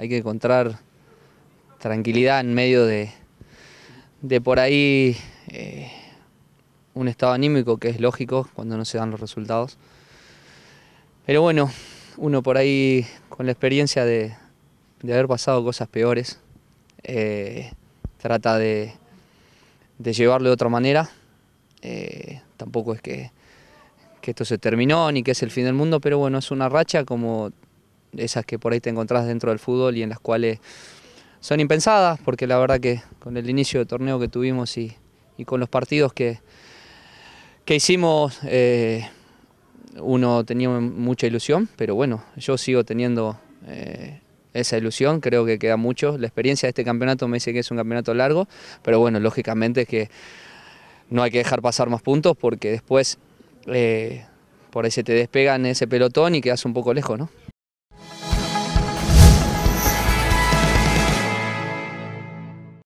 hay que encontrar tranquilidad en medio de, por ahí eh, un estado anímico que es lógico cuando no se dan los resultados. Pero bueno, uno por ahí con la experiencia de, haber pasado cosas peores, eh, trata de, llevarlo de otra manera. Eh, tampoco es que, que esto se terminó ni que es el fin del mundo, pero bueno, es una racha como esas que por ahí te encontrás dentro del fútbol y en las cuales son impensadas, porque la verdad que con el inicio de torneo que tuvimos y, con los partidos que, que hicimos, eh, uno tenía mucha ilusión, pero bueno, yo sigo teniendo eh, esa ilusión, creo que queda mucho. La experiencia de este campeonato me dice que es un campeonato largo, pero bueno, lógicamente es que no hay que dejar pasar más puntos porque después... Eh, por ahí se te despegan ese pelotón y quedas un poco lejos, ¿no?